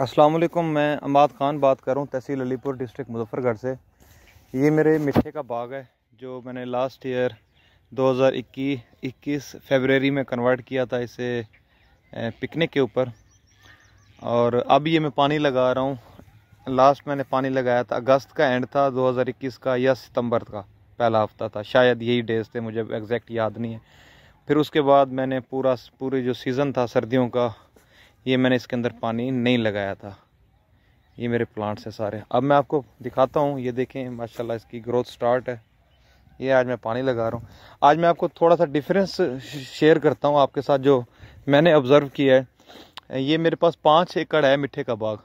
वालेकुम मैं अमाद ख़ान बात कर रहा हूँ तहसील अलीपुर डिस्ट्रिक्ट मुजफ्फरगढ़ से ये मेरे मिठे का बाग है जो मैंने लास्ट ईयर 2021 फरवरी में कन्वर्ट किया था इसे पिकनिक के ऊपर और अब ये मैं पानी लगा रहा हूँ लास्ट मैंने पानी लगाया था अगस्त का एंड था 2021 का या सितंबर का पहला हफ्ता था शायद यही डेज थे मुझे एग्जैक्ट याद नहीं है फिर उसके बाद मैंने पूरा पूरे जो सीज़न था सर्दियों का ये मैंने इसके अंदर पानी नहीं लगाया था ये मेरे प्लांट्स हैं सारे अब मैं आपको दिखाता हूँ ये देखें माशाल्लाह इसकी ग्रोथ स्टार्ट है ये आज मैं पानी लगा रहा हूँ आज मैं आपको थोड़ा सा डिफरेंस शेयर करता हूँ आपके साथ जो मैंने ऑब्ज़र्व किया है ये मेरे पास पाँच एकड़ है मिठे का बाग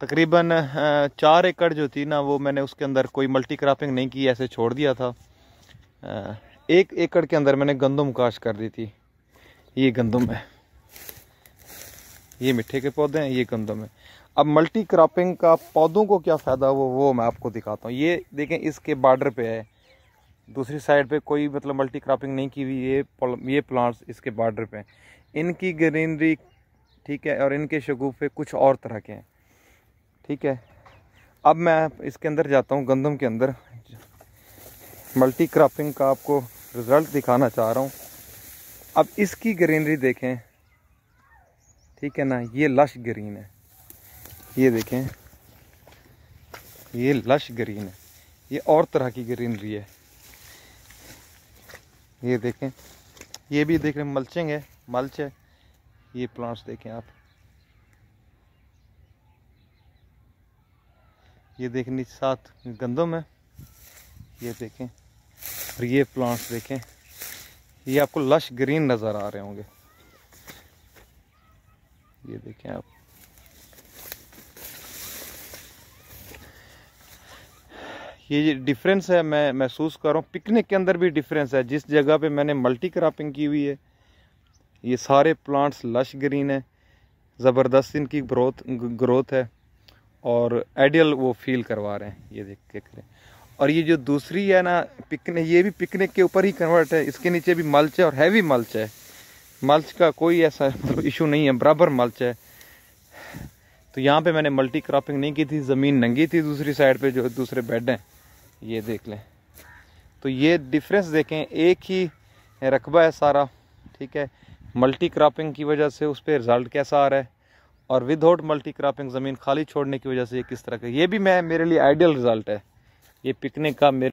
तकरीबन चार एकड़ जो थी ना वो मैंने उसके अंदर कोई मल्टी क्रॉपिंग नहीं की ऐसे छोड़ दिया था एक एकड़ के अंदर मैंने गंदम काश कर दी थी ये गंदम है ये मिठे के पौधे हैं ये गंदम है अब मल्टी क्रॉपिंग का पौधों को क्या फ़ायदा वो वो मैं आपको दिखाता हूँ ये देखें इसके बार्डर पे है दूसरी साइड पे कोई मतलब मल्टी क्रॉपिंग नहीं की हुई ये ये प्लांट्स इसके बार्डर पे हैं इनकी ग्रीनरी ठीक है और इनके शगुफे कुछ और तरह के हैं ठीक है अब मैं इसके अंदर जाता हूँ गंदम के अंदर मल्टी क्रॉपिंग का आपको रिज़ल्ट दिखाना चाह रहा हूँ अब इसकी ग्रीनरी देखें ठीक है ना ये लश ग्रीन है ये देखें ये लश ग्रीन है ये और तरह की ग्रीनरी है ये देखें ये भी देख रहे मल्चिंग है मल्च है ये प्लांट्स देखें आप ये देखें नीचे साथ गंदम है ये देखें और ये प्लांट्स देखें ये आपको लश ग्रीन नज़र आ रहे होंगे ये देखें आप ये डिफरेंस है मैं महसूस कर रहा हूँ पिकनिक के अंदर भी डिफरेंस है जिस जगह पे मैंने मल्टी क्रॉपिंग की हुई है ये सारे प्लांट्स लश ग्रीन है ज़बरदस्त इनकी ग्रोथ ग्रोथ है और आइडियल वो फील करवा रहे हैं ये देख के करें और ये जो दूसरी है ना पिकनिक ये भी पिकनिक के ऊपर ही कन्वर्ट है इसके नीचे भी मल्च है और हैवी मल्च है मल्च का कोई ऐसा मतलब इशू नहीं है बराबर मल्च है तो यहाँ पे मैंने मल्टी क्रॉपिंग नहीं की थी ज़मीन नंगी थी दूसरी साइड पे जो दूसरे बेड हैं ये देख लें तो ये डिफरेंस देखें एक ही रकबा है सारा ठीक है मल्टी क्रॉपिंग की वजह से उस पर रिज़ल्ट कैसा आ रहा है और विदाउट मल्टी क्रॉपिंग ज़मीन खाली छोड़ने की वजह से ये किस तरह का ये भी मैं मेरे लिए आइडियल रिज़ल्ट है ये पिकनिक का मेरे